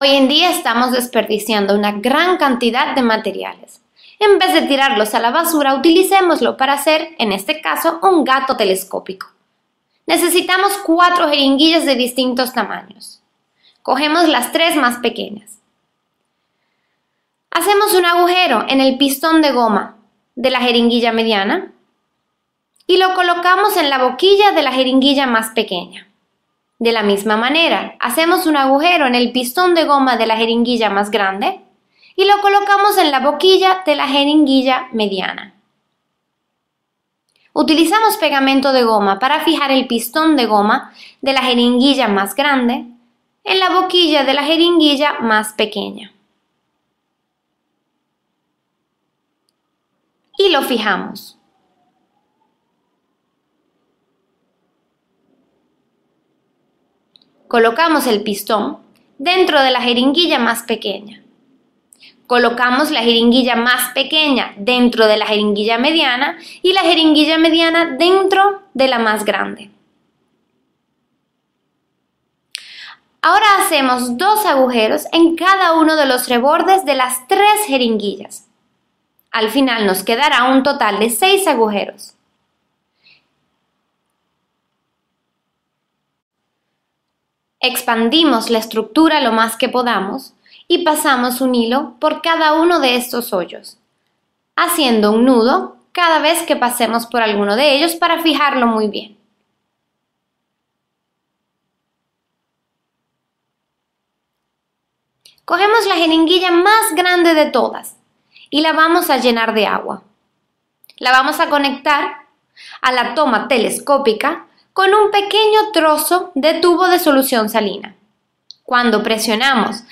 Hoy en día estamos desperdiciando una gran cantidad de materiales. En vez de tirarlos a la basura, utilicémoslo para hacer, en este caso, un gato telescópico. Necesitamos cuatro jeringuillas de distintos tamaños. Cogemos las tres más pequeñas. Hacemos un agujero en el pistón de goma de la jeringuilla mediana y lo colocamos en la boquilla de la jeringuilla más pequeña. De la misma manera, hacemos un agujero en el pistón de goma de la jeringuilla más grande y lo colocamos en la boquilla de la jeringuilla mediana. Utilizamos pegamento de goma para fijar el pistón de goma de la jeringuilla más grande en la boquilla de la jeringuilla más pequeña. Y lo fijamos. Colocamos el pistón dentro de la jeringuilla más pequeña. Colocamos la jeringuilla más pequeña dentro de la jeringuilla mediana y la jeringuilla mediana dentro de la más grande. Ahora hacemos dos agujeros en cada uno de los rebordes de las tres jeringuillas. Al final nos quedará un total de seis agujeros. Expandimos la estructura lo más que podamos y pasamos un hilo por cada uno de estos hoyos, haciendo un nudo cada vez que pasemos por alguno de ellos para fijarlo muy bien. Cogemos la jeringuilla más grande de todas y la vamos a llenar de agua. La vamos a conectar a la toma telescópica con un pequeño trozo de tubo de solución salina. Cuando presionamos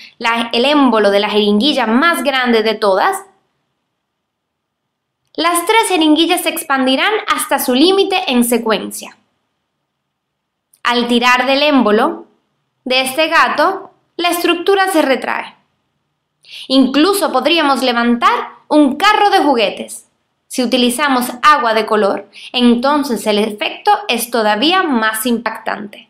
el émbolo de la jeringuilla más grande de todas, las tres jeringuillas se expandirán hasta su límite en secuencia. Al tirar del émbolo de este gato, la estructura se retrae. Incluso podríamos levantar un carro de juguetes. Si utilizamos agua de color, entonces el efecto es todavía más impactante.